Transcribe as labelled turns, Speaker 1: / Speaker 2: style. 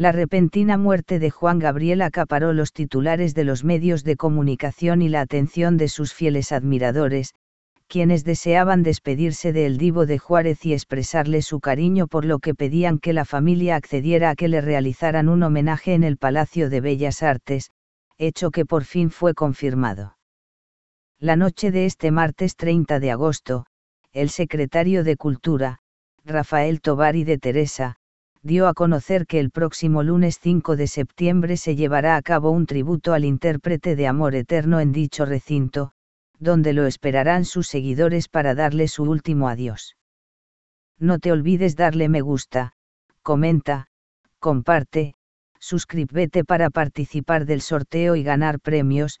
Speaker 1: La repentina muerte de Juan Gabriel acaparó los titulares de los medios de comunicación y la atención de sus fieles admiradores, quienes deseaban despedirse del divo de Juárez y expresarle su cariño por lo que pedían que la familia accediera a que le realizaran un homenaje en el Palacio de Bellas Artes, hecho que por fin fue confirmado. La noche de este martes 30 de agosto, el secretario de Cultura, Rafael Tobar y de Teresa, dio a conocer que el próximo lunes 5 de septiembre se llevará a cabo un tributo al intérprete de Amor Eterno en dicho recinto, donde lo esperarán sus seguidores para darle su último adiós. No te olvides darle me gusta, comenta, comparte, suscríbete para participar del sorteo y ganar premios,